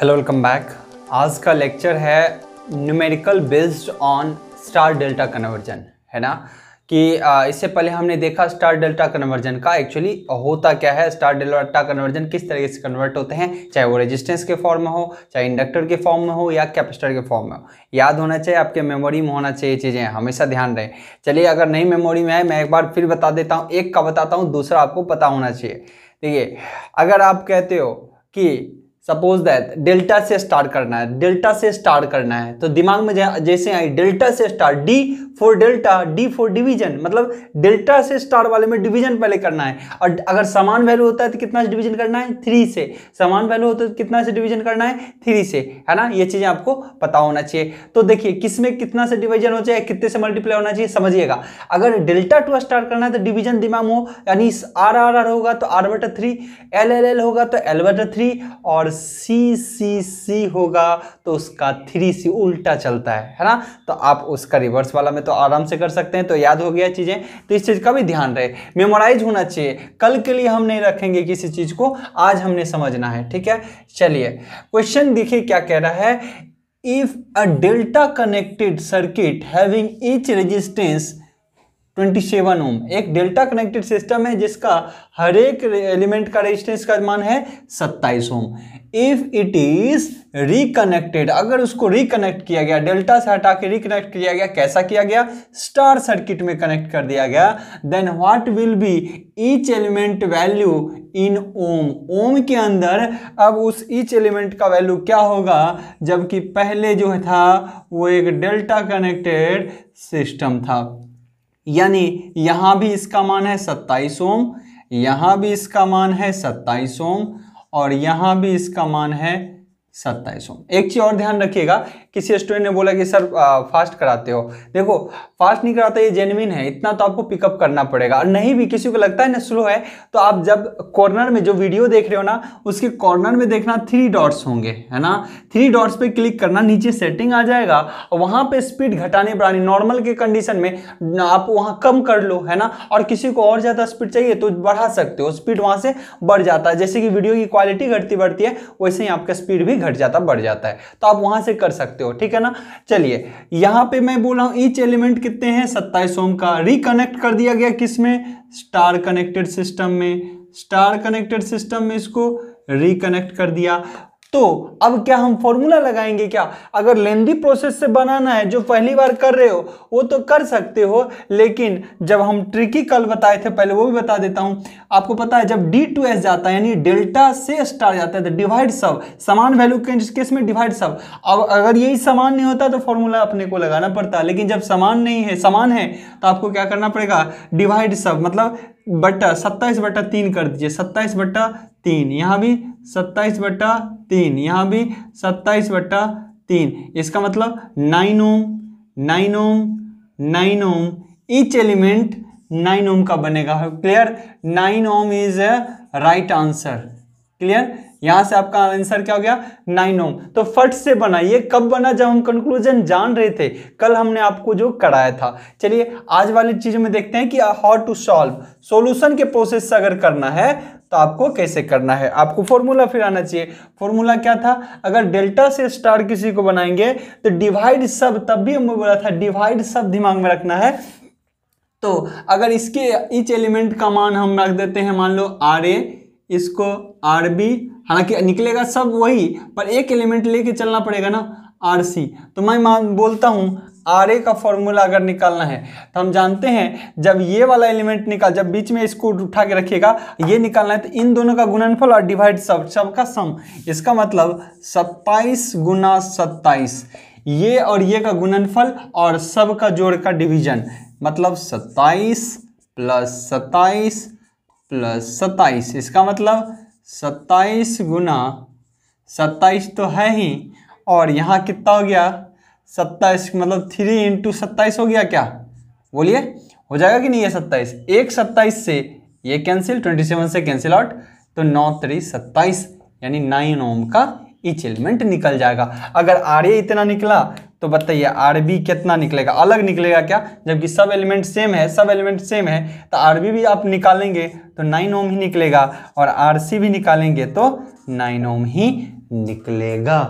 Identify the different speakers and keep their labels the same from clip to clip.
Speaker 1: hello welcome back आज का lecture है numerical based on star delta conversion है ना कि इससे पहले हमने देखा स्टार डेल्टा कन्वर्जन का एक्चुअली होता क्या है स्टार डेल्टा कन्वर्जन किस तरीके से कन्वर्ट होते हैं चाहे वो रेजिस्टेंस के फॉर्म में हो चाहे इंडक्टर के फॉर्म में हो या कैपेसिटर के फॉर्म में हो याद होना चाहिए आपके मेमोरी में होना चाहिए चीज़ें हमेशा ध्यान रहे चलिए अगर नई मेमोरी में आए मैं एक बार फिर बता देता हूँ एक का बताता हूँ दूसरा आपको पता होना चाहिए देखिए अगर आप कहते हो कि सपोज दैट डेल्टा से स्टार्ट करना है डेल्टा से स्टार्ट करना है तो दिमाग में जैसे आई डेल्टा से start D for delta D for division मतलब डेल्टा से स्टार वाले में डिवीजन पहले करना है और अगर समान वैल्यू होता है तो कितना से डिवीजन करना है थ्री से समान वैल्यू होता है तो कितना से डिवीजन करना है थ्री से है ना ये चीज़ें आपको पता होना चाहिए तो देखिए किस में कितना से डिवीजन हो चाहिए कितने से मल्टीप्लाई होना चाहिए समझिएगा अगर डेल्टा टू स्टार करना है तो डिवीजन दिमाग हो यानी आर आर आर होगा तो आर बटर थ्री एल एल एल होगा तो एल बटर थ्री और सी सी सी होगा तो उसका थ्री सी उल्टा चलता है है ना तो आप उसका रिवर्स वाला में तो तो आराम से कर सकते हैं तो याद हो गया चीज़ें तो इस चीज़ का भी ध्यान रहे मेमोराइज होना चाहिए कल के लिए हम नहीं रखेंगे किसी चीज़ को आज हमने समझना है ठीक है चलिए क्वेश्चन देखिए क्या कह रहा है if a delta connected circuit having each resistance 27 ohm एक डेल्टा कनेक्टेड सिस्टम है जिसका हर एक एलिमेंट का रेजिस्टेंस का मान है 27 ohm if it is reconnected अगर उसको रिकनेक्ट किया गया डेल्टा से हटा के रिकनेक्ट किया गया कैसा किया गया स्टार सर्किट में कनेक्ट कर दिया गया then what will be each element value in ohm ohm के अंदर अब उस ईच एलिमेंट का वैल्यू क्या होगा जबकि पहले जो था वो एक डेल्टा कनेक्टेड सिस्टम था यानी यहाँ भी इसका मान है सत्ताईस ओम यहाँ भी इसका मान है सत्ताईस ओम और यहां भी इसका मान है सत्ताईस ओम एक चीज और ध्यान रखिएगा किसी स्टूडेंट ने बोला कि सर फास्ट कराते हो देखो फास्ट नहीं कराता ये जेनविन है इतना तो आपको पिकअप करना पड़ेगा और नहीं भी किसी को लगता है ना स्लो है तो आप जब कॉर्नर में जो वीडियो देख रहे हो ना उसके कॉर्नर में देखना थ्री डॉट्स होंगे है ना थ्री डॉट्स पर क्लिक करना नीचे सेटिंग आ जाएगा और वहाँ पर स्पीड घटाने पर नॉर्मल के कंडीशन में आप वहाँ कम कर लो है ना और किसी को और ज़्यादा स्पीड चाहिए तो बढ़ा सकते हो स्पीड वहाँ से बढ़ जाता है जैसे कि वीडियो की क्वालिटी घटती बढ़ती है वैसे ही आपका स्पीड भी घट जाता बढ़ जाता है तो आप वहाँ से कर सकते हो हो ठीक है ना चलिए यहां पे मैं बोल रहा हूँ ईच एलिमेंट कितने हैं सत्ताईस ओम का रिकनेक्ट कर दिया गया किसमें स्टार कनेक्टेड सिस्टम में स्टार कनेक्टेड सिस्टम में इसको रिकनेक्ट कर दिया तो अब क्या हम फॉर्मूला लगाएंगे क्या अगर लेंदी प्रोसेस से बनाना है जो पहली बार कर रहे हो वो तो कर सकते हो लेकिन जब हम ट्रिकी कल बताए थे पहले वो भी बता देता हूँ आपको पता है जब डी टू एस जाता है यानी डेल्टा से स्टार जाता है तो डिवाइड सब समान वैल्यू के केस में डिवाइड सब अब अगर यही समान नहीं होता तो फॉर्मूला अपने को लगाना पड़ता लेकिन जब समान नहीं है समान है तो आपको क्या करना पड़ेगा डिवाइड सब मतलब बट्टा सत्ताईस बट्टा तीन कर दीजिए सत्ताईस बट्टा तीन यहाँ भी सत्ताईस बट्टा तीन यहाँ भी सत्ताईस बट्टा तीन इसका मतलब nine ohm nine ohm nine ohm each element nine ohm का बनेगा clear nine ohm is a right answer clear यहां से आपका आंसर क्या हो गया नाइन ओम तो फट से बना ये कब बना जब हम कंक्लूजन जान रहे थे कल हमने आपको जो कराया था चलिए आज वाली चीज में देखते हैं कि हाउ टू सॉल्व सोल्यूशन के प्रोसेस अगर करना है तो आपको कैसे करना है आपको फॉर्मूला फिर आना चाहिए फॉर्मूला क्या था अगर डेल्टा से स्टार किसी को बनाएंगे तो डिवाइड सब तब भी हमने बोला था डिवाइड सब दिमाग में रखना है तो अगर इसके इच एलिमेंट का मान हम रख देते हैं मान लो आर ए इसको आर बी हालांकि निकलेगा सब वही पर एक एलिमेंट लेके चलना पड़ेगा ना आर सी तो मैं मान बोलता हूँ आर ए का फॉर्मूला अगर निकालना है तो हम जानते हैं जब ये वाला एलिमेंट निकाल जब बीच में इसको उठा के रखिएगा ये निकालना है तो इन दोनों का गुणनफल और डिवाइड सब सब का सम इसका मतलब सत्ताईस गुना सत्ताईस ये और ये का गुणनफल और सब का जोड़ का डिवीजन मतलब सत्ताईस प्लस सत्ताईस प्लस सत्ताईस इसका मतलब सत्ताईस गुना सत्ताईस तो है ही और यहाँ कितना हो गया सत्ताईस मतलब थ्री इंटू सत्ताईस हो गया क्या बोलिए हो जाएगा कि नहीं ये सत्ताईस एक सत्ताईस से ये कैंसिल ट्वेंटी सेवन से कैंसिल आउट तो नौ थ्री सत्ताईस यानी नाइन ओम का इच एलिमेंट निकल जाएगा अगर आर्य इतना निकला तो बताइए आर बी कितना निकलेगा अलग निकलेगा क्या जबकि सब एलिमेंट सेम है सब एलिमेंट सेम है तो आर बी भी आप निकालेंगे तो नाइन ओम ही निकलेगा और आर सी भी निकालेंगे तो नाइन ओम ही निकलेगा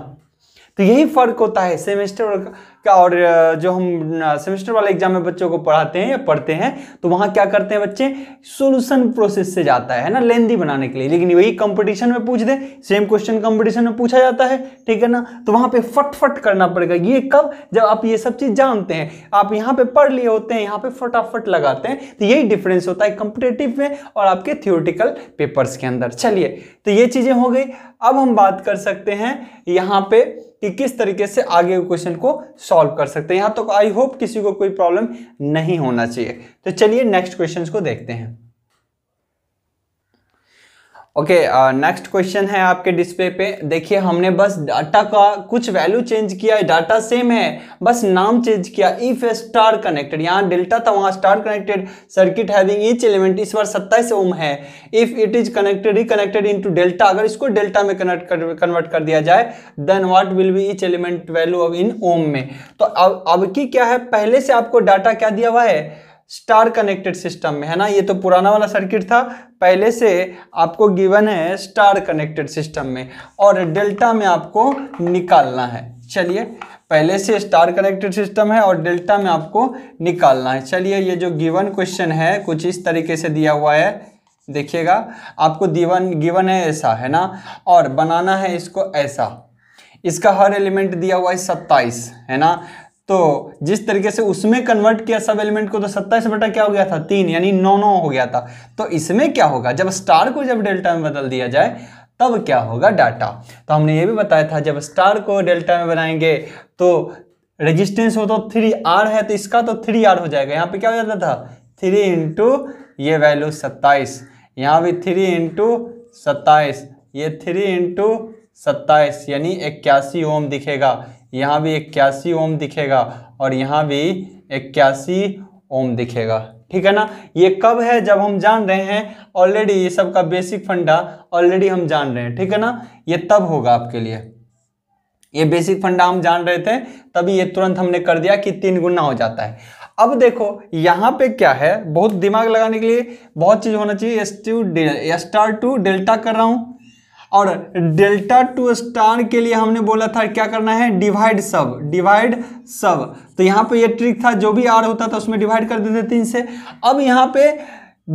Speaker 1: तो यही फर्क होता है सेमेस्टर और का और जो हम सेमेस्टर वाले एग्जाम में बच्चों को पढ़ाते हैं या पढ़ते हैं तो वहाँ क्या करते हैं बच्चे सोल्यूशन प्रोसेस से जाता है ना लेंदी बनाने के लिए लेकिन वही कंपटीशन में पूछ दे सेम क्वेश्चन कंपटीशन में पूछा जाता है ठीक है ना तो वहाँ पे फटफट करना पड़ेगा ये कब जब आप ये सब चीज़ जानते हैं आप यहाँ पे पढ़ लिए होते हैं यहाँ पे फटाफट लगाते हैं तो यही डिफरेंस होता है कॉम्पिटेटिव में और आपके थियोटिकल पेपर्स के अंदर चलिए तो ये चीज़ें हो गई अब हम बात कर सकते हैं यहाँ पे कि किस तरीके से आगे क्वेश्चन को सॉल्व कर सकते हैं तक तो आई होप किसी को कोई प्रॉब्लम नहीं होना चाहिए तो चलिए नेक्स्ट क्वेश्चन को देखते हैं ओके नेक्स्ट क्वेश्चन है आपके डिस्प्ले पे देखिए हमने बस डाटा का कुछ वैल्यू चेंज किया है डाटा सेम है बस नाम चेंज किया इफ स्टार कनेक्टेड यहाँ डेल्टा था वहाँ star connected circuit having each element इस बार सत्ताईस ओम है if it is connected reconnected into delta अगर इसको डेल्टा में कनेक्ट कन्वर्ट कर दिया जाए then what will be each element value of in ohm में तो अब अब की क्या है पहले से आपको डाटा क्या दिया हुआ है स्टार कनेक्टेड सिस्टम में है ना ये तो पुराना वाला सर्किट था पहले से आपको गिवन है स्टार कनेक्टेड सिस्टम में और डेल्टा में आपको निकालना है चलिए पहले से स्टार कनेक्टेड सिस्टम है और डेल्टा में आपको निकालना है चलिए ये जो गिवन क्वेश्चन है कुछ इस तरीके से दिया हुआ है देखिएगा आपको दीवन गिवन है ऐसा है ना और बनाना है इसको ऐसा इसका हर एलिमेंट दिया हुआ है सत्ताईस है ना तो जिस तरीके से उसमें कन्वर्ट किया सब एलिमेंट को तो सत्ताईस बटा क्या हो गया था तीन यानी नौ नौ हो गया था तो इसमें क्या होगा जब स्टार को जब डेल्टा में बदल दिया जाए तब क्या होगा डाटा तो हमने ये भी बताया था जब स्टार को डेल्टा में बनाएंगे तो रेजिस्टेंस हो तो थ्री आर है तो इसका तो थ्री आर हो जाएगा यहाँ पे क्या हो जाता था थ्री इंटू ये वैल्यू सत्ताईस यहाँ भी थ्री इंटू सत्ताईस ये थ्री इंटू सत्ताईस यानी इक्यासी ओम दिखेगा यहाँ भी इक्यासी ओम दिखेगा और यहाँ भी इक्यासी ओम दिखेगा ठीक है ना ये कब है जब हम जान रहे हैं ऑलरेडी ये सब का बेसिक फंडा ऑलरेडी हम जान रहे हैं ठीक है ना ये तब होगा आपके लिए ये बेसिक फंडा हम जान रहे थे तभी ये तुरंत हमने कर दिया कि तीन गुना हो जाता है अब देखो यहाँ पे क्या है बहुत दिमाग लगाने के लिए बहुत चीज़ होना चाहिए S to star to delta कर रहा हूँ और डेल्टा टू स्टार के लिए हमने बोला था क्या करना है डिवाइड सब डिवाइड सब तो यहाँ पे ये ट्रिक था जो भी आर होता था उसमें डिवाइड कर देते तीन से अब यहाँ पे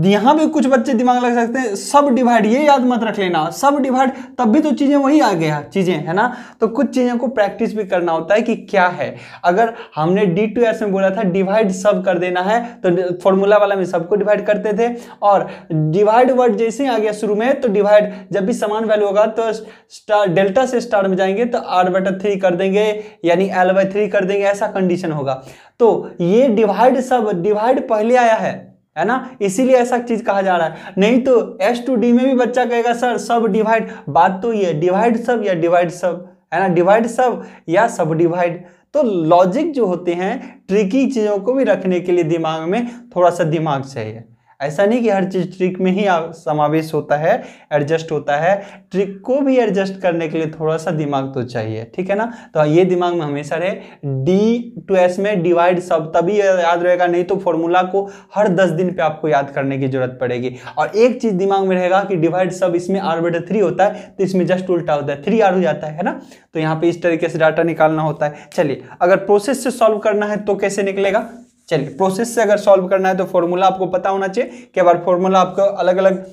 Speaker 1: यहाँ भी कुछ बच्चे दिमाग लग सकते हैं सब डिवाइड ये याद मत रख लेना सब डिवाइड तब भी तो चीज़ें वही आ गया चीज़ें है ना तो कुछ चीज़ों को प्रैक्टिस भी करना होता है कि क्या है अगर हमने डी टू एस में बोला था डिवाइड सब कर देना है तो फॉर्मूला वाला में सबको डिवाइड करते थे और डिवाइड वर्ड जैसे ही आ गया शुरू में तो डिवाइड जब भी समान वैल्यू होगा तो डेल्टा से स्टार में जाएंगे तो आर बटर थ्री कर देंगे यानी एल बाई थ्री कर देंगे ऐसा कंडीशन होगा तो ये डिवाइड सब डिवाइड पहले आया है है ना इसीलिए ऐसा चीज कहा जा रहा है नहीं तो एस टू डी में भी बच्चा कहेगा सर सब डिवाइड बात तो ये डिवाइड सब या डिवाइड सब है ना डिवाइड सब या सब डिवाइड तो लॉजिक जो होते हैं ट्रिकी चीज़ों को भी रखने के लिए दिमाग में थोड़ा सा दिमाग चाहिए ऐसा नहीं कि हर चीज़ ट्रिक में ही समावेश होता है एडजस्ट होता है ट्रिक को भी एडजस्ट करने के लिए थोड़ा सा दिमाग तो चाहिए ठीक है ना तो हाँ, ये दिमाग में हमेशा रहे डी टू एस में डिवाइड सब तभी याद रहेगा नहीं तो फॉर्मूला को हर दस दिन पे आपको याद करने की जरूरत पड़ेगी और एक चीज़ दिमाग में रहेगा कि डिवाइड सब इसमें आर बेटे थ्री होता है तो इसमें जस्ट उल्टा होता है थ्री आर हो जाता है ना तो यहाँ पे इस तरीके से डाटा निकालना होता है चलिए अगर प्रोसेस से सॉल्व करना है तो कैसे निकलेगा चलिए प्रोसेस से अगर सॉल्व करना है तो फॉर्मूला आपको पता होना चाहिए कि बार फॉर्मूला आपको अलग अलग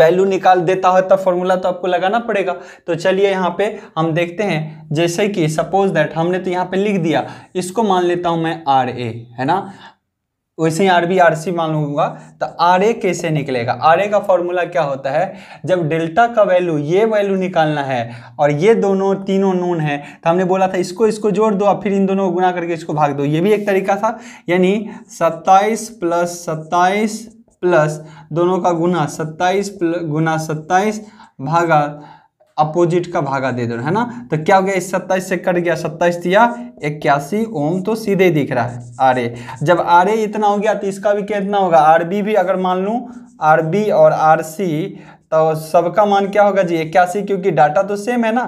Speaker 1: वैल्यू निकाल देता है तब फॉर्मूला तो आपको लगाना पड़ेगा तो चलिए यहाँ पे हम देखते हैं जैसे कि सपोज दैट हमने तो यहाँ पे लिख दिया इसको मान लेता हूँ मैं आर ए है ना वैसे ही आर बी आर सी मान होगा तो आर ए कैसे निकलेगा आर ए का फॉर्मूला क्या होता है जब डेल्टा का वैल्यू ये वैल्यू निकालना है और ये दोनों तीनों नून है तो हमने बोला था इसको इसको जोड़ दो और फिर इन दोनों को गुना करके इसको भाग दो ये भी एक तरीका था यानी सत्ताईस प्लस सत्ताईस प्लस दोनों का गुना सत्ताईस गुना सत्ताईस भागा अपोजिट का भागा दे दो है ना तो क्या हो गया इस सत्ताईस से कट गया सत्ताईस दिया इक्यासी ओम तो सीधे दिख रहा है आर ए जब आर ए इतना हो गया तो इसका भी कितना होगा आर बी भी अगर मान लूँ आर बी और आर सी तो सबका मान क्या होगा जी इक्यासी क्योंकि डाटा तो सेम है ना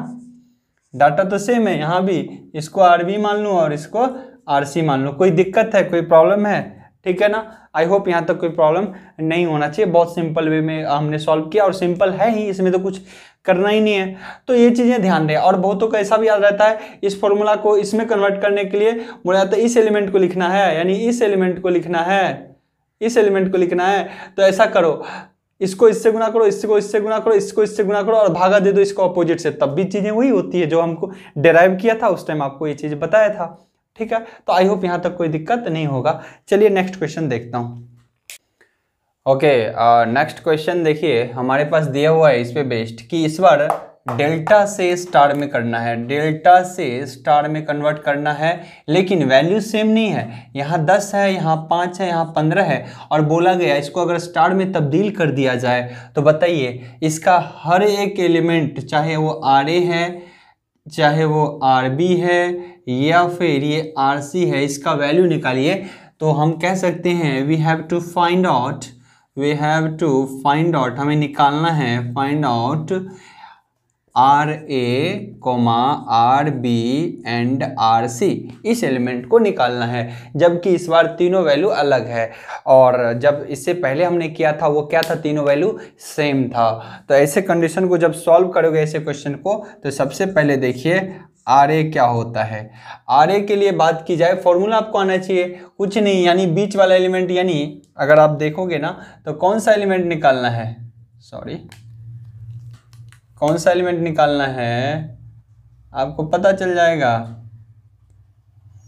Speaker 1: डाटा तो सेम है यहाँ भी इसको आर बी मान लूँ और इसको आर सी मान लूँ कोई दिक्कत है कोई प्रॉब्लम है ठीक है ना आई होप यहाँ तक कोई प्रॉब्लम नहीं होना चाहिए बहुत सिंपल वे में हमने सॉल्व किया और सिंपल है ही इसमें तो कुछ करना ही नहीं है तो ये चीज़ें ध्यान दें और बहुतों का ऐसा भी याद रहता है इस फॉर्मूला को इसमें कन्वर्ट करने के लिए बोला जाता है इस एलिमेंट को लिखना है यानी इस एलिमेंट को लिखना है इस एलिमेंट को लिखना है तो ऐसा करो इसको इससे गुना करो इसको इससे गुना करो इसको इससे गुना करो और भागा दे दो इसको अपोजिट से तब भी चीज़ें वही होती है जो हमको डेराइव किया था उस टाइम आपको ये चीज़ बताया था ठीक है तो आई होप यहाँ तक कोई दिक्कत नहीं होगा चलिए नेक्स्ट क्वेश्चन देखता हूँ ओके नेक्स्ट क्वेश्चन देखिए हमारे पास दिया हुआ है इस पे बेस्ड कि इस बार डेल्टा से स्टार में करना है डेल्टा से स्टार में कन्वर्ट करना है लेकिन वैल्यू सेम नहीं है यहाँ 10 है यहाँ 5 है यहाँ 15 है और बोला गया इसको अगर स्टार में तब्दील कर दिया जाए तो बताइए इसका हर एक एलिमेंट चाहे वो आर ए है चाहे वो आर बी है या फिर ये आर सी है इसका वैल्यू निकालिए तो हम कह सकते हैं we have to find out we have to find out हमें निकालना है find out R A comma R B and R C इस एलिमेंट को निकालना है जबकि इस बार तीनों वैल्यू अलग है और जब इससे पहले हमने किया था वो क्या था तीनों वैल्यू सेम था तो ऐसे कंडीशन को जब सॉल्व करोगे ऐसे क्वेश्चन को तो सबसे पहले देखिए आर ए क्या होता है आर ए के लिए बात की जाए फॉर्मूला आपको आना चाहिए कुछ नहीं यानी बीच वाला एलिमेंट यानी अगर आप देखोगे ना तो कौन सा एलिमेंट निकालना है सॉरी कौन सा एलिमेंट निकालना है आपको पता चल जाएगा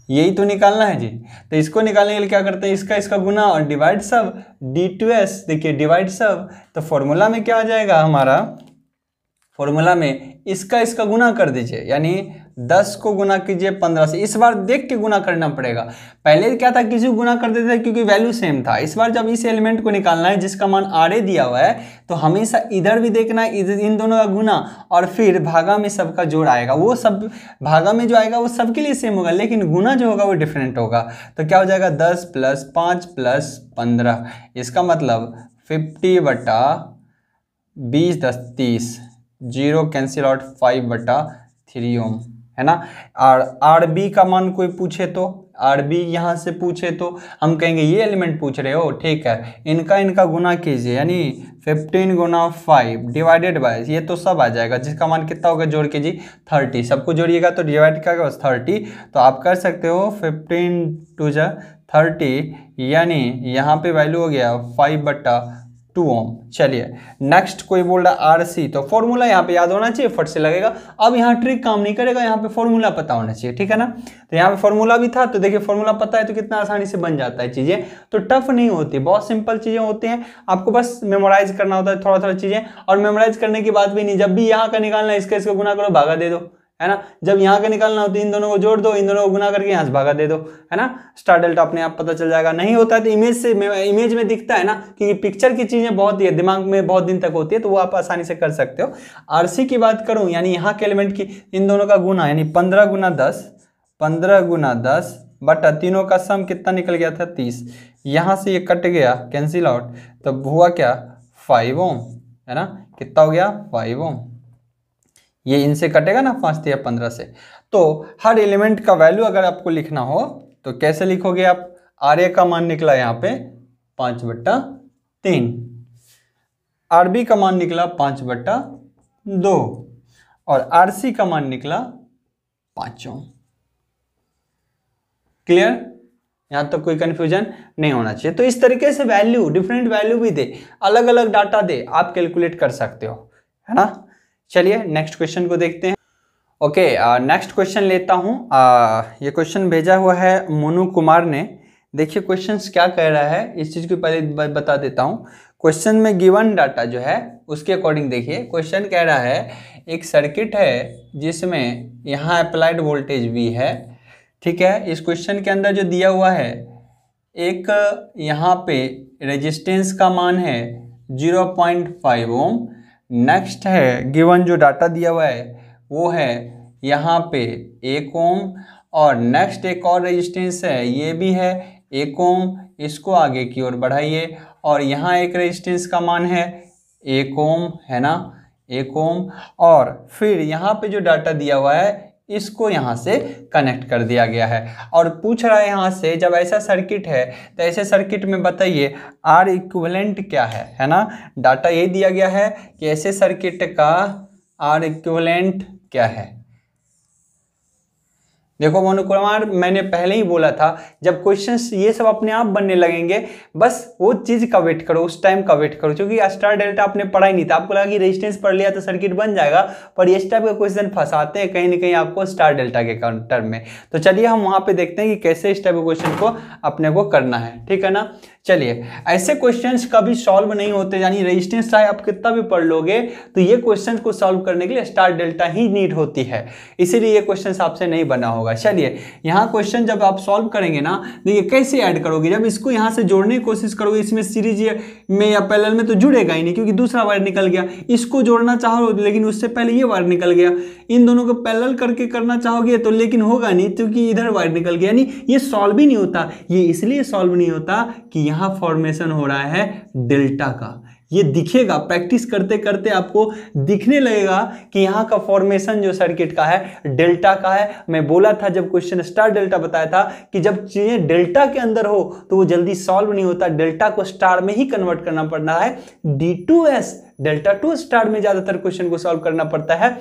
Speaker 1: यही तो निकालना है जी तो इसको निकालने के लिए क्या करते हैं इसका इसका गुना और डिवाइड सब डी टू एस देखिए डिवाइड सब तो फॉर्मूला में क्या आ जाएगा हमारा फॉर्मूला में इसका इसका गुना कर दीजिए यानी दस को गुना कीजिए पंद्रह से इस बार देख के गुना करना पड़ेगा पहले क्या था किसी को गुना कर देते थे क्योंकि वैल्यू सेम था इस बार जब इस एलिमेंट को निकालना है जिसका मान आर दिया हुआ है तो हमेशा इधर भी देखना है इन दोनों का गुना और फिर भागा में सबका जोड़ आएगा वो सब भागा में जो आएगा वो सबके लिए सेम होगा लेकिन गुना जो होगा वो डिफरेंट होगा तो क्या हो जाएगा दस प्लस पाँच प्लस पंद्रह इसका मतलब फिफ्टी बटा बीस दस तीस जीरो कैंसिल आउट फाइव बटा थ्री ओम है ना और बी का मान कोई पूछे तो आर बी यहाँ से पूछे तो हम कहेंगे ये एलिमेंट पूछ रहे हो ठीक है इनका इनका गुना कीजिए यानी 15 गुना फाइव डिवाइडेड बाय ये तो सब आ जाएगा जिसका मान कितना होगा जोड़ के जी 30 सबको जोड़िएगा तो डिवाइड क्या बस 30 तो आप कर सकते हो 15 टू जा थर्टी यानी यहाँ पे वैल्यू हो गया फाइव बट्टा टू ओम चलिए नेक्स्ट कोई बोल रहा आर सी तो फॉर्मूला यहाँ पे याद होना चाहिए फट से लगेगा अब यहाँ ट्रिक काम नहीं करेगा यहाँ पे फॉर्मूला पता होना चाहिए ठीक है ना तो यहाँ पे फॉर्मूला भी था तो देखिए फॉर्मूला पता है तो कितना आसानी से बन जाता है चीज़ें तो टफ नहीं होती बहुत सिंपल चीज़ें होती हैं आपको बस मेमोराइज करना होता है थोड़ा थोड़ा चीज़ें और मेमोराइज करने की बात भी नहीं जब भी यहाँ का निकालना इसका इसका गुना करो भागा दे दो है ना जब यहाँ का निकालना हो तो इन दोनों को जोड़ दो इन दोनों को गुना करके यहाँ से भागा दे दो है ना स्टार डेल्टा अपने आप पता चल जाएगा नहीं होता है तो इमेज से इमेज में दिखता है ना क्योंकि पिक्चर की चीज़ें बहुत ही दिमाग में बहुत दिन तक होती है तो वो आप आसानी से कर सकते हो आर की बात करूँ यानी यहाँ के एलिमेंट की इन दोनों का गुना यानी पंद्रह गुना दस पंद्रह गुना दस बटा तीनों का सम कितना निकल गया था तीस यहाँ से ये कट गया कैंसिल आउट तब हुआ क्या फाइव ओम है ना कितना हो गया फाइव ओम ये इनसे कटेगा ना पाँच या पंद्रह से तो हर एलिमेंट का वैल्यू अगर आपको लिखना हो तो कैसे लिखोगे आप आर ए का मान निकला यहाँ पे पाँच बट्टा तीन आर बी का मान निकला पाँच बट्टा दो और आर सी का मान निकला पाँचों क्लियर यहाँ तो कोई कन्फ्यूजन नहीं होना चाहिए तो इस तरीके से वैल्यू डिफरेंट वैल्यू भी दे अलग अलग डाटा दे आप कैलकुलेट कर सकते हो है ना चलिए नेक्स्ट क्वेश्चन को देखते हैं ओके नेक्स्ट क्वेश्चन लेता हूँ uh, ये क्वेश्चन भेजा हुआ है मोनू कुमार ने देखिए क्वेश्चन क्या कह रहा है इस चीज़ को पहले बता देता हूँ क्वेश्चन में गिवन डाटा जो है उसके अकॉर्डिंग देखिए क्वेश्चन कह रहा है एक सर्किट है जिसमें यहाँ अप्लाइड वोल्टेज भी है ठीक है इस क्वेश्चन के अंदर जो दिया हुआ है एक यहाँ पे रेजिस्टेंस का मान है 0.5 ओम नेक्स्ट है गिवन जो डाटा दिया हुआ है वो है यहाँ पे एक ओम और नेक्स्ट एक और रेजिस्टेंस है ये भी है एक ओम इसको आगे की ओर बढ़ाइए और यहाँ एक रेजिस्टेंस का मान है एक ओम है ना एक ओम और फिर यहाँ पे जो डाटा दिया हुआ है इसको यहाँ से कनेक्ट कर दिया गया है और पूछ रहा है यहाँ से जब ऐसा सर्किट है तो ऐसे सर्किट में बताइए आर इक्विवेलेंट क्या है है ना डाटा ये दिया गया है कि ऐसे सर्किट का आर इक्विवेलेंट क्या है देखो मोनू कुमार मैंने पहले ही बोला था जब क्वेश्चंस ये सब अपने आप बनने लगेंगे बस वो चीज़ का वेट करो उस टाइम का वेट करो क्योंकि स्टार डेल्टा आपने पढ़ा ही नहीं था आपको लगा कि रेजिस्टेंस पढ़ लिया तो सर्किट बन जाएगा पर इस टाइप का क्वेश्चन फंसाते हैं कहीं ना कहीं आपको स्टार डेल्टा के टर्म में तो चलिए हम वहाँ पर देखते हैं कि कैसे इस टाइप के क्वेश्चन को अपने को करना है ठीक है ना चलिए ऐसे क्वेश्चंस कभी सॉल्व नहीं होते यानी रेजिस्टेंस चाहे आप कितना भी पढ़ लोगे तो ये क्वेश्चन को सॉल्व करने के लिए स्टार डेल्टा ही नीड होती है इसीलिए ये क्वेश्चन आपसे नहीं बना होगा चलिए यहाँ क्वेश्चन जब आप सॉल्व करेंगे ना देखिए तो कैसे ऐड करोगे जब इसको यहाँ से जोड़ने की कोशिश करोगे इसमें सीरीज में या पैल में तो जुड़ेगा ही नहीं क्योंकि दूसरा वायर निकल गया इसको जोड़ना चाहो लेकिन उससे पहले ये वायर निकल गया इन दोनों को पैरेलल करके करना चाहोगे तो लेकिन होगा नहीं क्योंकि इधर वायर निकल गया यानी ये सॉल्व ही नहीं होता ये इसलिए सॉल्व नहीं होता कि यहाँ यहाँ फॉर्मेशन हो रहा है डेल्टा का ये दिखेगा प्रैक्टिस करते करते आपको दिखने लगेगा कि यहाँ का फॉर्मेशन जो सर्किट का है डेल्टा का है मैं बोला था जब क्वेश्चन स्टार डेल्टा बताया था कि जब चीज़ें डेल्टा के अंदर हो तो वो जल्दी सॉल्व नहीं होता डेल्टा को स्टार में ही कन्वर्ट करना पड़ना है D to S delta to star में ज़्यादातर क्वेश्चन को सॉल्व करना पड़ता है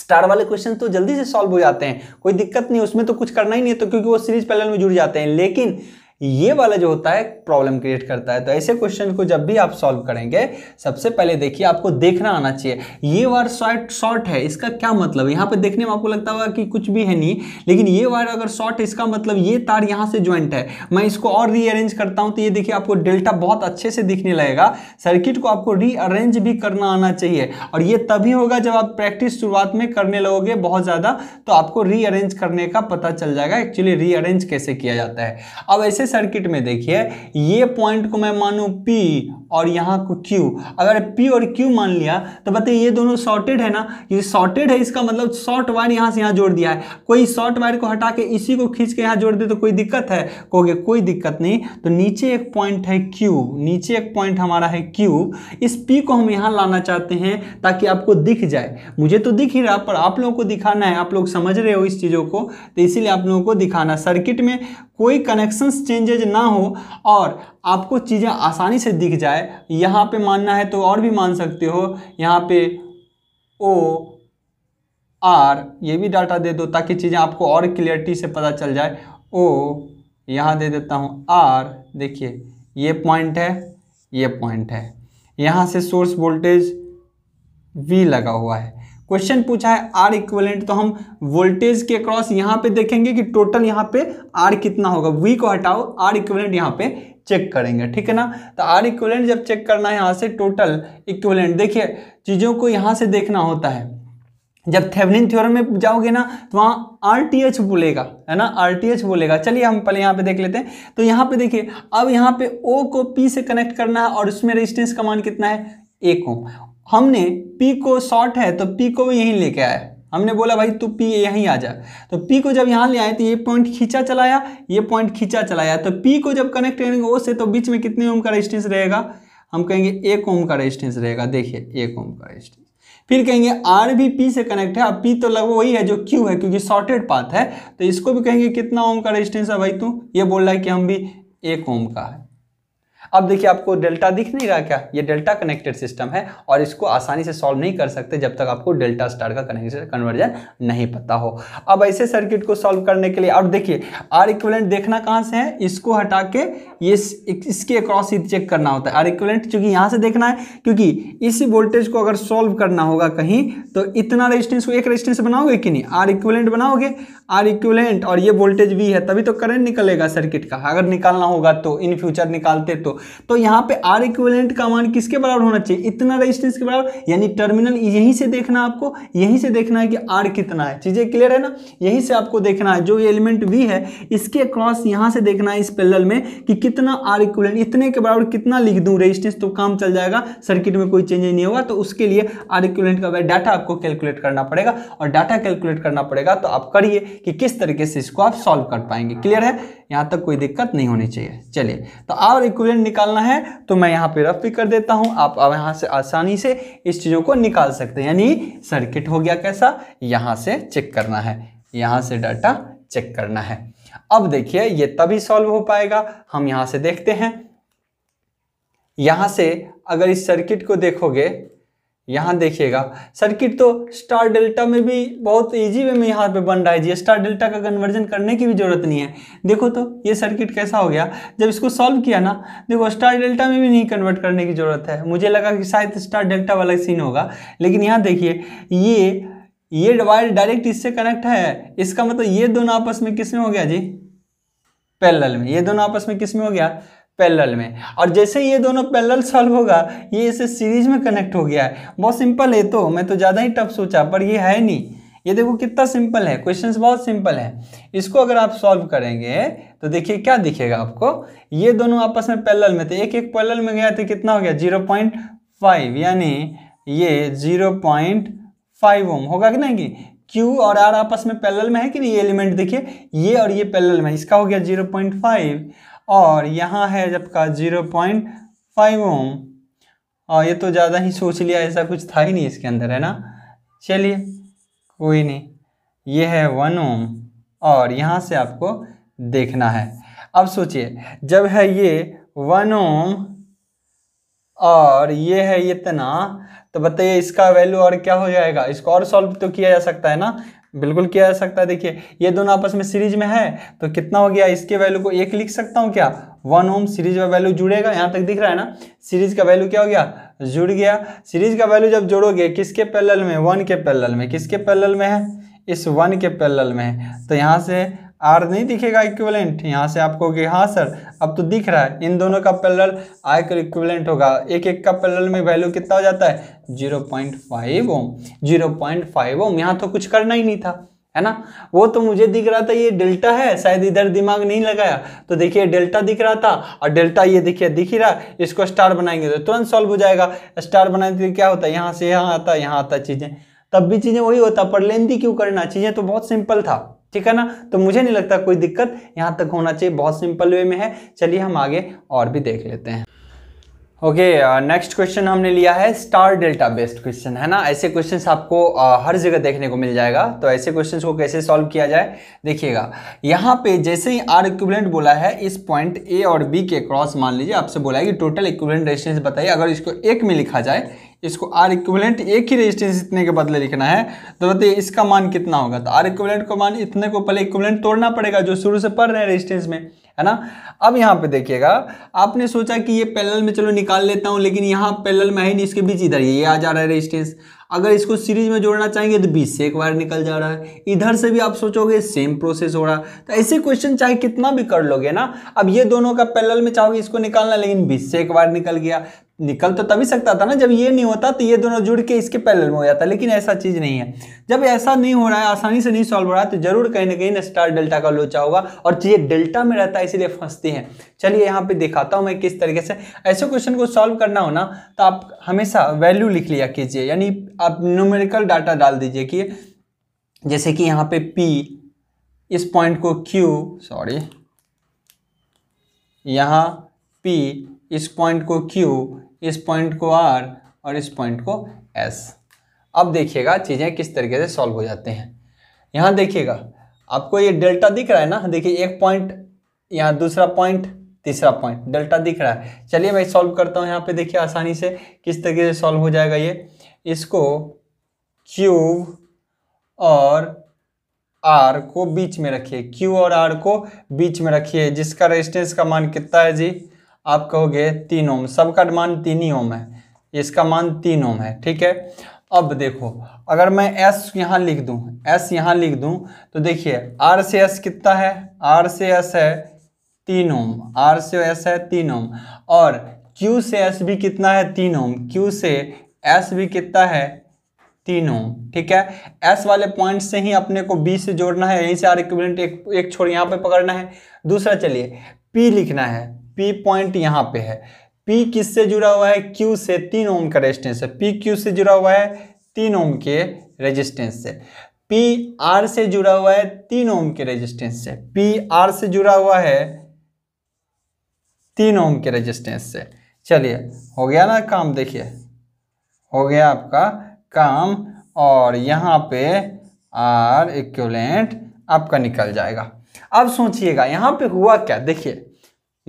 Speaker 1: स्टार वाले क्वेश्चन तो जल्दी से सॉल्व हो जाते हैं कोई दिक्कत नहीं उसमें तो कुछ करना ही नहीं है तो क्योंकि वो सीरीज पैरेलल में जुड़ जाते हैं लेकिन ये वाला जो होता है प्रॉब्लम क्रिएट करता है तो ऐसे क्वेश्चन को जब भी आप सॉल्व करेंगे सबसे पहले देखिए आपको देखना आना चाहिए ये वार शॉर्ट शॉर्ट है इसका क्या मतलब यहाँ पर देखने में आपको लगता होगा कि कुछ भी है नहीं लेकिन ये वार अगर शॉर्ट इसका मतलब ये तार यहाँ से ज्वाइंट है मैं इसको और रीअरेंज करता हूँ तो ये देखिए आपको डेल्टा बहुत अच्छे से दिखने लगेगा सर्किट को आपको रीअरेंज भी करना आना चाहिए और ये तभी होगा जब आप प्रैक्टिस शुरुआत में करने लगोगे बहुत ज़्यादा तो आपको रीअरेंज करने का पता चल जाएगा एक्चुअली रीअरेंज कैसे किया जाता है अब ऐसे सर्किट में देखिए ये पॉइंट को मैं मानू P और यहाँ को Q अगर P और Q मान लिया तो बताइए ये दोनों शॉर्टेड है ना ये शॉर्टेड है इसका मतलब शॉर्ट वायर यहाँ से यहाँ जोड़ दिया है कोई शॉर्ट वायर को हटा के इसी को खींच के यहाँ जोड़ दे तो कोई दिक्कत है कहोगे कोई दिक्कत नहीं तो नीचे एक पॉइंट है Q नीचे एक पॉइंट हमारा है Q इस P को हम यहाँ लाना चाहते हैं ताकि आपको दिख जाए मुझे तो दिख ही रहा पर आप लोगों को दिखाना है आप लोग समझ रहे हो इस चीज़ों को तो इसीलिए आप लोगों को दिखाना सर्किट में कोई कनेक्शंस चेंज चेंजेज ना हो और आपको चीज़ें आसानी से दिख जाए यहाँ पे मानना है तो और भी मान सकते हो यहाँ पे ओ आर ये भी डाटा दे दो ताकि चीज़ें आपको और क्लियरिटी से पता चल जाए ओ यहाँ दे देता हूँ आर देखिए ये पॉइंट है ये पॉइंट है यहाँ से सोर्स वोल्टेज वी लगा हुआ है क्वेश्चन पूछा है आर इक्वलेंट तो हम वोल्टेज के अक्रॉस यहाँ पे देखेंगे कि टोटल यहाँ पे आर कितना होगा वी को हटाओ आर इक्वलेंट यहाँ पे चेक करेंगे ठीक है ना तो आर इक्वलेंट जब चेक करना है यहाँ से टोटल इक्वलेंट देखिए चीज़ों को यहाँ से देखना होता है जब थेवनिन थ्योरम में जाओगे ना तो वहाँ आर टी एच बोलेगा है ना आर टी एच बोलेगा चलिए हम पहले यहाँ पे देख लेते हैं तो यहाँ पे देखिए अब यहाँ पे ओ को पी से कनेक्ट करना है और उसमें रेजिस्टेंस का मान कितना है एक ओम हमने पी को शॉर्ट है तो पी को भी यहीं लेके आए हमने बोला भाई तू पी यहीं आ जा तो पी को जब यहाँ ले आए तो ये पॉइंट खींचा चलाया ये पॉइंट खींचा चलाया तो पी को जब कनेक्ट करेंगे ओ से तो बीच में कितने ओम का रेजिस्टेंस रहेगा हम कहेंगे एक ओम का रेजिस्टेंस रहेगा देखिए एक ओम का रेजिस्टेंस फिर कहेंगे आर भी पी से कनेक्ट है अब पी तो लगभग वही है जो क्यू है क्योंकि शॉर्टेड पाथ है तो इसको भी कहेंगे कितना ओम का रेजिस्टेंस है भाई तू ये बोल रहा है कि हम भी एक ओम का है अब देखिए आपको डेल्टा दिख नहीं रहा क्या ये डेल्टा कनेक्टेड सिस्टम है और इसको आसानी से सॉल्व नहीं कर सकते जब तक आपको डेल्टा स्टार का कनेक्शन कन्वर्जन नहीं पता हो अब ऐसे सर्किट को सॉल्व करने के लिए और देखिए आर इक्वलेंट देखना कहाँ से है इसको हटा के ये इसके अक्रॉस ही चेक करना होता है आर इक्वलेंट चूंकि यहाँ से देखना है क्योंकि इस वोल्टेज को अगर सॉल्व करना होगा कहीं तो इतना रेजिस्टेंस को एक रेजिस्टेंस बनाओगे कि नहीं आर इक्वलेंट बनाओगे आर इक्वलेंट और ये वोल्टेज भी है तभी तो करंट निकलेगा सर्किट का अगर निकालना होगा तो इन फ्यूचर निकालते तो तो यहाँ पे आर इक्विवेलेंट का मान किसके बराबर होना चाहिए इतना रेजिस्टेंस के बराबर यानी टर्मिनल यहीं से देखना आपको यहीं से देखना है कि आर कितना है चीज़ें क्लियर है ना यहीं से आपको देखना है जो एलिमेंट वी है इसके क्रॉस यहाँ से देखना है इस पेलल में कि कितना आर इक्विवेलेंट इतने के बराबर कितना लिख दूँ रजिस्टेंस तो काम चल जाएगा सर्किट में कोई चेंज नहीं होगा तो उसके लिए आर इक्विवेलेंट का डाटा आपको कैलकुलेट करना पड़ेगा और डाटा कैलकुलेट करना पड़ेगा तो आप करिए कि किस तरीके से इसको आप सॉल्व कर पाएंगे क्लियर है यहाँ तक कोई दिक्कत नहीं होनी चाहिए चलिए तो आर इक्विवेलेंट निकालना है तो मैं यहाँ पे रफ भी कर देता हूँ आप अब यहाँ से आसानी से इस चीज़ों को निकाल सकते हैं यानी सर्किट हो गया कैसा यहाँ से चेक करना है यहाँ से डाटा चेक करना है अब देखिए ये तभी सॉल्व हो पाएगा हम यहाँ से देखते हैं यहाँ से अगर इस सर्किट को देखोगे यहाँ देखिएगा सर्किट तो स्टार डेल्टा में भी बहुत इजी वे में यहाँ पे बन रहा है जी स्टार डेल्टा का कन्वर्जन करने की भी ज़रूरत नहीं है देखो तो ये सर्किट कैसा हो गया जब इसको सॉल्व किया ना देखो स्टार डेल्टा में भी नहीं कन्वर्ट करने की ज़रूरत है मुझे लगा कि शायद स्टार डेल्टा वाला सीन होगा लेकिन यहाँ देखिए ये ये वायर डायरेक्ट इससे कनेक्ट है इसका मतलब ये दोनों आपस में किस में हो गया जी पैरेलल में ये दोनों आपस में किस में हो गया पैरेलल में और जैसे ये दोनों पैरेलल सॉल्व होगा ये इसे सीरीज में कनेक्ट हो गया है बहुत सिंपल है तो मैं तो ज़्यादा ही टफ सोचा पर ये है नहीं ये देखो कितना सिंपल है क्वेश्चंस बहुत सिंपल है इसको अगर आप सॉल्व करेंगे तो देखिए क्या दिखेगा आपको ये दोनों आपस में पैरेलल में थे एक एक पैरेलल में गया तो कितना हो गया जीरो पॉइंट फाइव यानी ये जीरो पॉइंट फाइव ओम होगा कि नहीं क्यू और आर आपस में पैरेलल में है कि नहीं ये एलिमेंट देखिए ये और ये पैरेलल में इसका हो गया जीरो पॉइंट फाइव और यहाँ है जब का जीरो पॉइंट फाइव ओम और ये तो ज़्यादा ही सोच लिया ऐसा कुछ था ही नहीं इसके अंदर है ना चलिए कोई नहीं ये है वन ओम और यहाँ से आपको देखना है अब सोचिए जब है ये वन ओम और ये है इतना तो बताइए इसका वैल्यू और क्या हो जाएगा इसको और सॉल्व तो किया जा सकता है ना बिल्कुल किया जा सकता है देखिए ये दोनों आपस में सीरीज में है तो कितना हो गया इसके वैल्यू को एक लिख सकता हूँ क्या वन ओम सीरीज का वैल्यू जुड़ेगा यहाँ तक दिख रहा है ना सीरीज का वैल्यू क्या हो गया जुड़ गया सीरीज का वैल्यू जब जोड़ोगे किसके पैलल में वन के पैलल में किसके पैलल में है इस वन के पैलल में है तो यहाँ से आर नहीं दिखेगा इक्विवेलेंट यहाँ से आपको कि हाँ सर अब तो दिख रहा है इन दोनों का पैरेलल आय का इक्विवेलेंट होगा एक एक का पैरेलल में वैल्यू कितना हो जाता है 0.5 ओम फाइव ओम यहाँ तो कुछ करना ही नहीं था है ना वो तो मुझे दिख रहा था ये डेल्टा है शायद इधर दिमाग नहीं लगाया तो देखिए डेल्टा दिख रहा था और डेल्टा ये देखिए दिख ही रहा इसको स्टार बनाएंगे तो तुरंत सॉल्व हो जाएगा स्टार बनाने क्या होता है यहाँ से यहाँ आता है यहाँ आता चीज़ें तब भी चीज़ें वही होता पर लेंदी क्यों करना चीज़ें तो बहुत सिंपल था ठीक है ना तो मुझे नहीं लगता कोई दिक्कत यहाँ तक होना चाहिए बहुत सिंपल वे में है चलिए हम आगे और भी देख लेते हैं ओके नेक्स्ट क्वेश्चन हमने लिया है स्टार डेल्टा बेस्ड क्वेश्चन है ना ऐसे क्वेश्चंस आपको uh, हर जगह देखने को मिल जाएगा तो ऐसे क्वेश्चंस को कैसे सॉल्व किया जाए देखिएगा यहाँ पे जैसे ही आर इक्विवेलेंट बोला है इस पॉइंट ए और बी के क्रॉस मान लीजिए आपसे बोला है कि टोटल इक्विवेलेंट रेजिस्टेंस बताइए अगर इसको एक में लिखा जाए इसको आर इक्विवेलेंट एक ही रेजिस्टेंस इतने के बदले लिखना है तो बताइए इसका मान कितना होगा तो आर इक्विवेलेंट को मान इतने को पहले इक्विवेलेंट तोड़ना पड़ेगा जो शुरू से पढ़ रहे हैं रेजिस्टेंस में है ना अब यहाँ पे देखिएगा आपने सोचा कि ये पैरेलल में चलो निकाल लेता हूँ लेकिन यहाँ पैरेलल में है नहीं इसके बीच इधर ये आ जा रहा है रेजिस्टेंस अगर इसको सीरीज में जोड़ना चाहेंगे तो बीच से एक वायर निकल जा रहा है इधर से भी आप सोचोगे सेम प्रोसेस हो रहा है तो ऐसे क्वेश्चन चाहे कितना भी कर लोगे ना अब ये दोनों का पैरेलल में चाहोगे इसको निकालना लेकिन बीच से एक वायर निकल गया निकल तो तभी सकता था ना जब ये नहीं होता तो ये दोनों जुड़ के इसके पैरेलल में हो जाता लेकिन ऐसा चीज़ नहीं है जब ऐसा नहीं हो रहा है आसानी से नहीं सॉल्व हो रहा है तो जरूर कहीं ना कहीं स्टार डेल्टा का लोचा होगा और चीज़ें डेल्टा में रहता है इसीलिए फंसती है चलिए यहाँ पे दिखाता हूँ मैं किस तरीके से ऐसे क्वेश्चन को सॉल्व करना हो ना तो आप हमेशा वैल्यू लिख लिया कीजिए यानी आप न्यूमेरिकल डाटा डाल दीजिए कि जैसे कि यहाँ पे पी इस पॉइंट को क्यू सॉरी यहाँ पी इस पॉइंट को क्यू इस पॉइंट को आर और इस पॉइंट को एस अब देखिएगा चीज़ें किस तरीके से सॉल्व हो जाते हैं यहाँ देखिएगा आपको ये डेल्टा दिख रहा है ना देखिए एक पॉइंट यहाँ दूसरा पॉइंट तीसरा पॉइंट डेल्टा दिख रहा है चलिए मैं सॉल्व करता हूँ यहाँ पे देखिए आसानी से किस तरीके से सॉल्व हो जाएगा ये इसको क्यूब और आर को बीच में रखिए क्यू और आर को बीच में रखिए जिसका रेजिस्टेंस का मान कितना है जी आप कहोगे तीन ओम सबका मान तीन ही ओम है इसका मान तीन ओम है ठीक है अब देखो अगर मैं एस यहाँ लिख दूँ एस यहाँ लिख दूँ तो देखिए आर से एस कितना है आर से एस है तीन ओम आर से एस है तीन ओम और क्यू से एस भी कितना है तीन ओम क्यू से एस भी कितना है तीन ओम ठीक है एस वाले पॉइंट से ही अपने को बी से जोड़ना है यहीं से आर इक्विवेलेंट एक एक छोर यहाँ पे पकड़ना है दूसरा चलिए पी लिखना है पी पॉइंट यहाँ पे है पी किस से जुड़ा हुआ है क्यू से तीन ओम का रेजिस्टेंस है पी क्यू से जुड़ा हुआ है तीन ओम के रेजिस्टेंस से पी आर से जुड़ा हुआ है तीन ओम के रेजिस्टेंस से पी आर से जुड़ा हुआ है तीन ओम के रेजिस्टेंस से चलिए हो गया ना काम देखिए हो गया आपका काम और यहाँ पे आर इक्वलेंट आपका निकल जाएगा अब सोचिएगा यहाँ पे हुआ क्या देखिए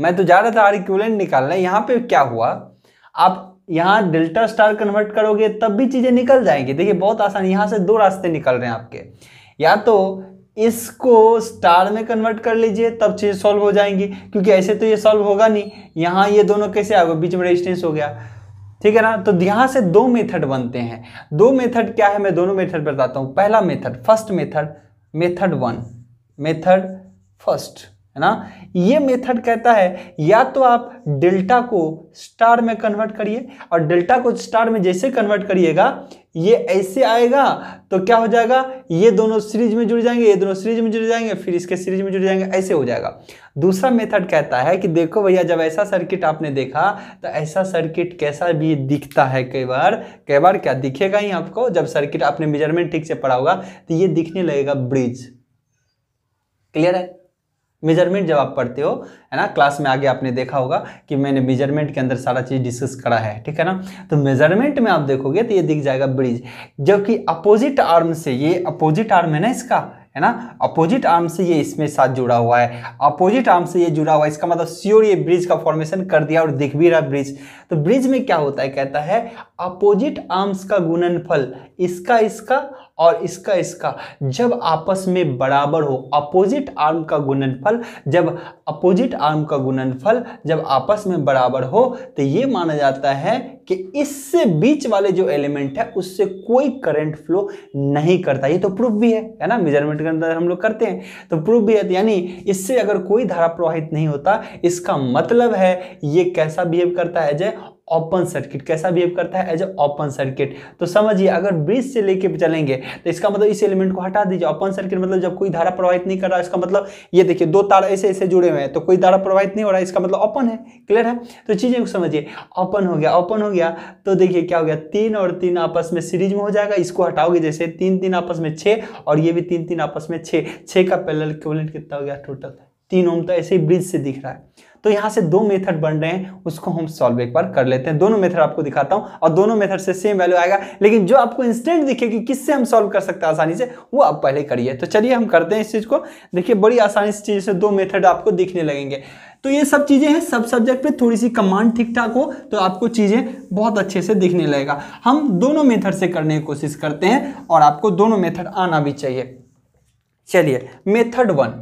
Speaker 1: मैं तो जा रहा था आर इक्वलेंट निकालना यहाँ पे क्या हुआ आप यहाँ डेल्टा स्टार कन्वर्ट करोगे तब भी चीज़ें निकल जाएंगी देखिए बहुत आसान यहाँ से दो रास्ते निकल रहे हैं आपके या तो इसको स्टार में कन्वर्ट कर लीजिए तब चीज़ सॉल्व हो जाएंगी क्योंकि ऐसे तो ये सॉल्व होगा नहीं यहाँ ये दोनों कैसे आ गए बीच में रेजिस्टेंस हो गया ठीक है ना तो यहाँ से दो मेथड बनते हैं दो मेथड क्या है मैं दोनों मेथड बताता हूँ पहला method first method method one method first है ना ये मेथड कहता है या तो आप डेल्टा को स्टार में कन्वर्ट करिए और डेल्टा को स्टार में जैसे कन्वर्ट करिएगा ये ऐसे आएगा तो क्या हो जाएगा ये दोनों सीरीज में जुड़ जाएंगे ये दोनों सीरीज में जुड़ जाएंगे फिर इसके सीरीज में जुड़ जाएंगे ऐसे हो जाएगा दूसरा मेथड कहता है कि देखो भैया जब ऐसा सर्किट आपने देखा तो ऐसा सर्किट कैसा भी दिखता है कई बार कई बार क्या दिखेगा ही आपको जब सर्किट आपने मेजरमेंट ठीक से पड़ा होगा तो ये दिखने लगेगा ब्रिज क्लियर है मेजरमेंट जब आप पढ़ते हो है ना क्लास में आगे आपने देखा होगा कि मैंने मेजरमेंट के अंदर सारा चीज़ डिस्कस करा है ठीक है ना तो मेजरमेंट में आप देखोगे तो ये दिख जाएगा ब्रिज जबकि अपोजिट आर्म से ये अपोजिट आर्म है ना इसका है ना अपोजिट आर्म से ये इसमें साथ जुड़ा हुआ है अपोजिट आर्म से ये जुड़ा हुआ है इसका मतलब श्योर ये ब्रिज का फॉर्मेशन कर दिया और दिख भी रहा ब्रिज तो ब्रिज में क्या होता है कहता है अपोजिट आर्म्स का गुणनफल इसका इसका और इसका इसका जब आपस में बराबर हो अपोजिट आर्म का गुणनफल जब अपोजिट आर्म का गुणनफल जब आपस में बराबर हो तो ये माना जाता है कि इससे बीच वाले जो एलिमेंट है उससे कोई करंट फ्लो नहीं करता ये तो प्रूफ भी है है ना मेजरमेंट के अंदर हम लोग करते हैं तो प्रूफ भी है तो यानी इससे अगर कोई धारा प्रवाहित नहीं होता इसका मतलब है ये कैसा बिहेव करता है जय ओपन सर्किट कैसा बिहेव करता है एज ए ओपन सर्किट तो समझिए अगर ब्रिज से लेके चलेंगे तो इसका मतलब इस एलिमेंट को हटा दीजिए ओपन सर्किट मतलब जब कोई धारा प्रवाहित नहीं कर रहा इसका मतलब ये देखिए दो तार ऐसे ऐसे जुड़े हुए हैं तो कोई धारा प्रवाहित नहीं हो रहा इसका मतलब ओपन है क्लियर है तो चीज़ें को समझिए ओपन हो गया ओपन हो गया तो देखिए क्या हो गया तीन और तीन आपस में सीरीज में हो जाएगा इसको हटाओगे जैसे तीन तीन आपस में छे और ये भी तीन तीन आपस में छे छे का पैरल कितना हो गया टोटल तीन ओम तो ऐसे ही ब्रिज से दिख रहा है तो यहाँ से दो मेथड बन रहे हैं उसको हम सॉल्व एक बार कर लेते हैं दोनों मेथड आपको दिखाता हूँ और दोनों मेथड से सेम वैल्यू आएगा लेकिन जो आपको इंस्टेंट दिखे कि किससे हम सॉल्व कर सकते हैं आसानी से वो आप पहले करिए तो चलिए हम करते हैं इस चीज़ को देखिए बड़ी आसानी से चीज़ से दो मेथड आपको दिखने लगेंगे तो ये सब चीज़ें हैं सब सब्जेक्ट पे थोड़ी सी कमांड ठीक ठाक हो तो आपको चीज़ें बहुत अच्छे से दिखने लगेगा हम दोनों मेथड से करने की कोशिश करते हैं और आपको दोनों मेथड आना भी चाहिए चलिए मेथड वन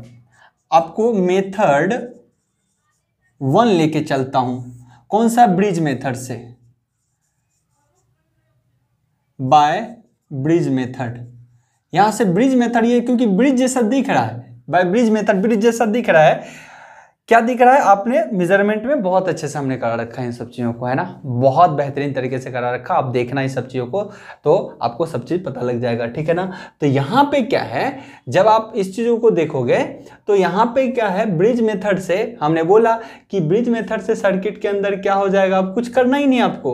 Speaker 1: आपको मेथड वन लेके चलता हूं कौन सा ब्रिज मेथड से बाय ब्रिज मेथड यहां से ब्रिज मेथड ये क्योंकि ब्रिज जैसा दिख रहा है बाय ब्रिज मेथड ब्रिज जैसा दिख रहा है क्या दिख रहा है आपने मेजरमेंट में बहुत अच्छे से हमने करा रखा है इन सब चीज़ों को है ना बहुत बेहतरीन तरीके से करा रखा आप देखना इन सब चीज़ों को तो आपको सब चीज़ पता लग जाएगा ठीक है ना तो यहाँ पे क्या है जब आप इस चीज़ों को देखोगे तो यहाँ पे क्या है ब्रिज मेथड से हमने बोला कि ब्रिज मेथड से सर्किट के अंदर क्या हो जाएगा आप कुछ करना ही नहीं आपको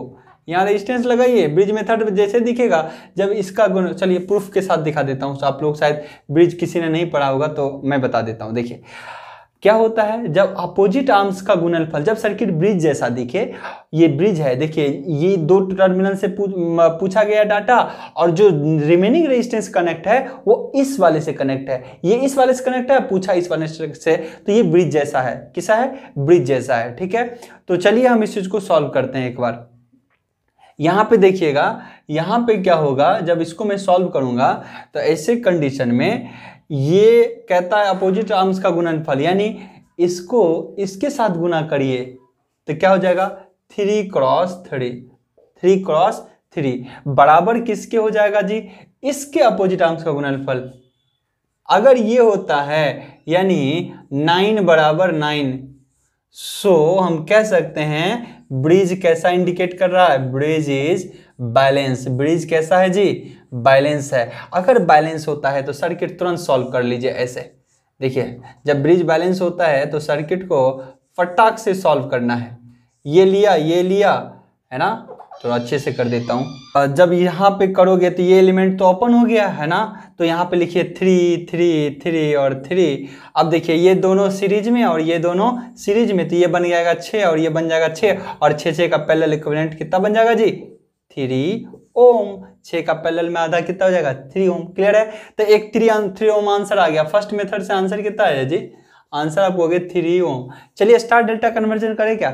Speaker 1: यहाँ रेजिस्टेंस लगाइए ब्रिज मेथड जैसे दिखेगा जब इसका गुण चलिए प्रूफ के साथ दिखा देता हूँ तो आप लोग शायद ब्रिज किसी ने नहीं पढ़ा होगा तो मैं बता देता हूँ देखिए क्या होता है जब अपोजिट आर्म्स का गुणनफल जब सर्किट ब्रिज जैसा दिखे ये ब्रिज है देखिए ये दो टर्मिनल से पूछा गया डाटा और जो रिमेनिंग रेजिस्टेंस कनेक्ट है वो इस वाले से कनेक्ट है ये इस वाले से कनेक्ट है पूछा इस वाले से तो ये ब्रिज जैसा है किसा है ब्रिज जैसा है ठीक है तो चलिए हम इस चीज को सॉल्व करते हैं एक बार यहाँ पे देखिएगा यहाँ पे क्या होगा जब इसको मैं सॉल्व करूंगा तो ऐसे कंडीशन में ये कहता है अपोजिट आर्म्स का गुणनफल यानी इसको इसके साथ गुना करिए तो क्या हो जाएगा three cross three three cross three बराबर किसके हो जाएगा जी इसके अपोजिट आर्म्स का गुणनफल अगर ये होता है यानी नाइन बराबर नाइन सो हम कह सकते हैं ब्रिज कैसा इंडिकेट कर रहा है ब्रिज इज बैलेंस ब्रिज कैसा है जी बैलेंस है अगर बैलेंस होता है तो सर्किट तुरंत सॉल्व कर लीजिए ऐसे देखिए जब ब्रिज बैलेंस होता है तो सर्किट को फटाक से सॉल्व करना है ये लिया ये लिया है ना तो अच्छे से कर देता हूँ जब यहाँ पे करोगे तो ये एलिमेंट तो ओपन हो गया है ना तो यहाँ पे लिखिए थ्री थ्री थ्री और थ्री अब देखिए ये दोनों सीरीज में और ये दोनों सीरीज में तो ये बन जाएगा छः और ये बन जाएगा छः और छः छः का पैरेलल इक्विवेलेंट कितना बन जाएगा जी थ्री ओम छः का पैरेलल में आधा कितना हो जाएगा थ्री ओम क्लियर है तो एक थ्री थ्री ओम आंसर आ गया फर्स्ट मेथड से आंसर कितना है जी आंसर आपको हो गया थ्री ओम चलिए स्टार डेल्टा कन्वर्जन करें क्या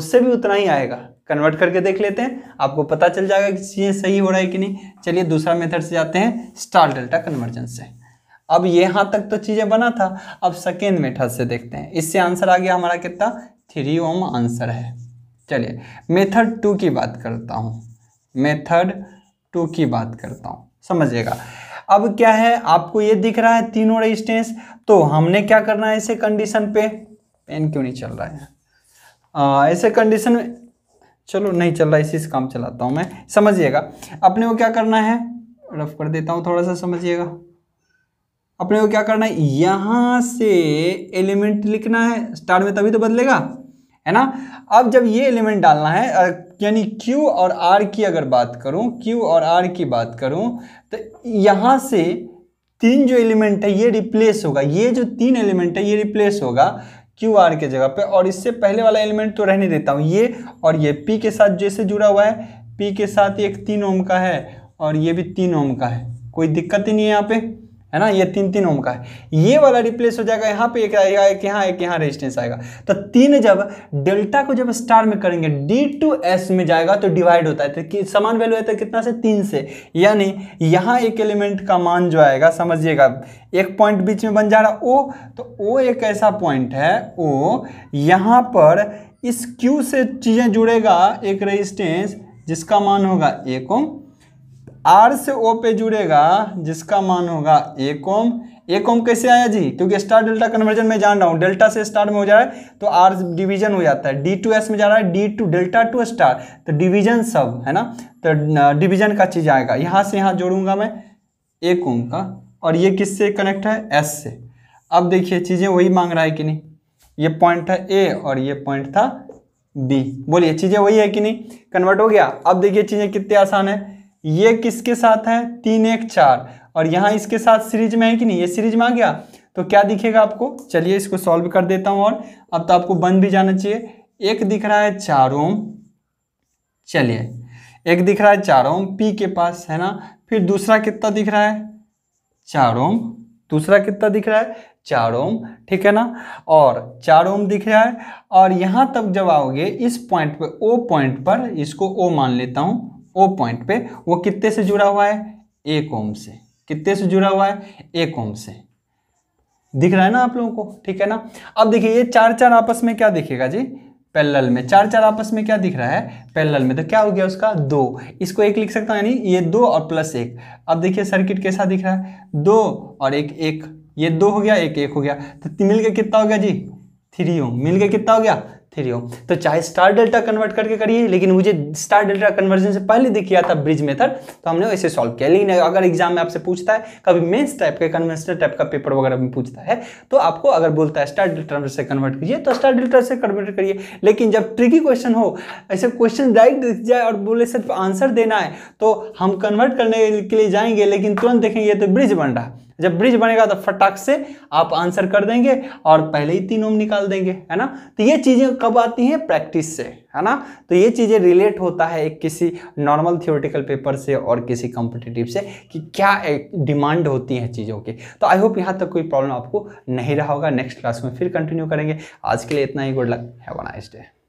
Speaker 1: उससे भी उतना ही आएगा कन्वर्ट करके देख लेते हैं आपको पता चल जाएगा कि चीज़ें सही हो रहा है कि नहीं चलिए दूसरा मेथड से जाते हैं स्टार डेल्टा कन्वर्जन से अब यहाँ तक तो चीज़ें बना था अब सेकेंड मेथड से देखते हैं इससे आंसर आ गया हमारा कितना थ्री ओम आंसर है चलिए मेथड टू की बात करता हूँ मेथड टू की बात करता हूँ समझिएगा अब क्या है आपको ये दिख रहा है तीनों रेजिस्टेंस तो हमने क्या करना है ऐसे कंडीशन पे पेन क्यों नहीं चल रहा है आ, ऐसे कंडीशन में चलो नहीं चल रहा इसी से काम चलाता हूँ मैं समझिएगा अपने को क्या करना है रफ कर देता हूँ थोड़ा सा समझिएगा अपने को क्या करना है यहाँ से एलिमेंट लिखना है स्टार्ट में तभी तो बदलेगा है ना अब जब ये एलिमेंट डालना है यानी Q और R की अगर बात करूं Q और R की बात करूं तो यहाँ से तीन जो एलिमेंट है ये रिप्लेस होगा ये जो तीन एलिमेंट है ये रिप्लेस होगा क्यू आर के जगह पे और इससे पहले वाला एलिमेंट तो रहने देता हूँ ये और ये पी के साथ जैसे जुड़ा हुआ है पी के साथ एक तीन ओम का है और ये भी तीन ओम का है कोई दिक्कत ही नहीं है यहाँ पे है ना ये तीन तीन ओम का है ये वाला रिप्लेस हो जाएगा यहाँ पे एक आएगा एक यहाँ एक यहाँ रेजिस्टेंस आएगा तो तीन जब डेल्टा को जब स्टार में करेंगे डी टू एस में जाएगा तो डिवाइड होता है तो समान वैल्यू है तो कितना से तीन से यानी यहाँ एक एलिमेंट का मान जो आएगा समझिएगा एक पॉइंट बीच में बन जा रहा ओ तो ओ एक ऐसा पॉइंट है ओ यहाँ पर इस क्यू से चीज़ें जुड़ेगा एक रेजिस्टेंस जिसका मान होगा एक ओम आर से ओ पे जुड़ेगा जिसका मान होगा एक ओम एक ओम कैसे आया जी क्योंकि स्टार डेल्टा कन्वर्जन में जान रहा हूं डेल्टा से स्टार में हो जा रहा है तो आर डिवीजन हो जाता है डी टू एस में जा रहा है D to delta to star तो डिवीजन सब है ना तो डिवीजन का चीज़ आएगा यहां से यहां जोड़ूंगा मैं एक ओम का और ये किससे कनेक्ट है एस से अब देखिए चीज़ें वही मांग रहा है कि नहीं ये पॉइंट था ए और ये पॉइंट था बी बोलिए चीज़ें वही है कि नहीं कन्वर्ट हो गया अब देखिए चीज़ें कितनी आसान है ये किसके साथ है तीन एक चार और यहाँ इसके साथ सीरीज में है कि नहीं ये सीरीज में आ गया तो क्या दिखेगा आपको चलिए इसको सॉल्व कर देता हूँ और अब तो आपको बन भी जाना चाहिए एक दिख रहा है चार ओम चलिए एक दिख रहा है चार ओम पी के पास है ना फिर दूसरा कितना दिख रहा है चार ओम दूसरा कितना दिख रहा है चार ओम ठीक है ना और चार ओम दिख रहा है और यहाँ तक जब आओगे इस पॉइंट पे ओ पॉइंट पर इसको ओ मान लेता हूँ ओ पॉइंट पे वो कितने से जुड़ा हुआ है एक ओम से कितने से जुड़ा हुआ है एक ओम से दिख रहा है ना आप लोगों को ठीक है ना अब देखिए ये चार चार आपस में क्या दिखेगा जी पैरेलल में चार चार आपस में क्या दिख रहा है पैरेलल में तो क्या हो गया उसका दो इसको एक लिख सकता हूँ यानी ये दो और प्लस एक अब देखिए सर्किट कैसा दिख रहा है दो और एक एक ये दो हो गया एक एक हो गया तो मिलकर कितना हो गया जी थ्री ओम मिलकर कितना हो गया थ्री ओम तो चाहे स्टार डेल्टा कन्वर्ट करके करिए लेकिन मुझे स्टार डेल्टा कन्वर्जन से पहले दिख गया था ब्रिज मेथड तो हमने वैसे सॉल्व किया लेकिन अगर एग्जाम में आपसे पूछता है कभी मेन्स टाइप के कन्वेंशनल टाइप का पेपर वगैरह में पूछता है तो आपको अगर बोलता है स्टार डेल्टा से कन्वर्ट कीजिए तो स्टार डेल्टा से कन्वर्ट करिए लेकिन जब ट्रिकी क्वेश्चन हो ऐसे क्वेश्चन डायरेक्ट दिख जाए और बोले सिर्फ आंसर देना है तो हम कन्वर्ट करने के लिए जाएंगे लेकिन तुरंत देखेंगे तो ब्रिज बन रहा है जब ब्रिज बनेगा तो फटाक से आप आंसर कर देंगे और पहले ही तीन ओम निकाल देंगे है ना तो ये चीज़ें कब आती हैं प्रैक्टिस से है ना तो ये चीज़ें रिलेट होता है एक किसी नॉर्मल थियोरटिकल पेपर से और किसी कॉम्पिटिटिव से कि क्या डिमांड होती है चीज़ों की तो आई होप यहाँ तक कोई प्रॉब्लम आपको नहीं रहा होगा नेक्स्ट क्लास में फिर कंटिन्यू करेंगे आज के लिए इतना ही गुड लक है नाइस डे